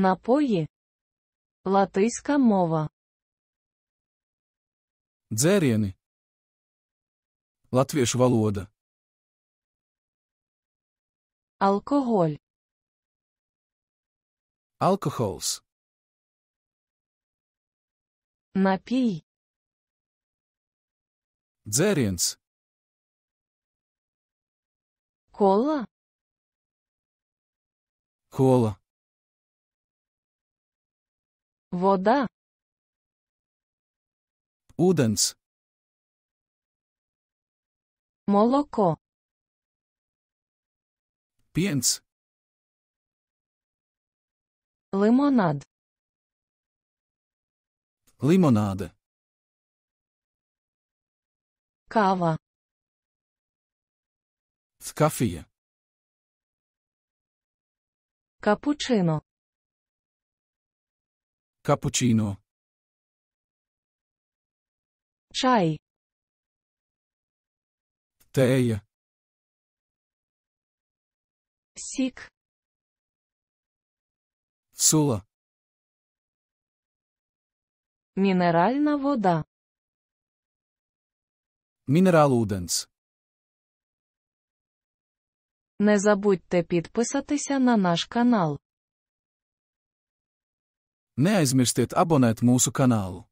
Напої. Латиська мова. Dzērieni. Latviešu Валода. Алкоголь. Алкохолс. Напій. Dzēriens. Кола. Кола. Вода. Уденс. Молоко. Пенс. Лимонад. Лимонада. Кава. Скафія. Капучино. Капучино, Чай. Тея Сік. Сула. Мінеральна вода. Мінералуденс. Не забудьте підписатися на наш канал. Neaizmirstiet abonēt mūsu kanālu!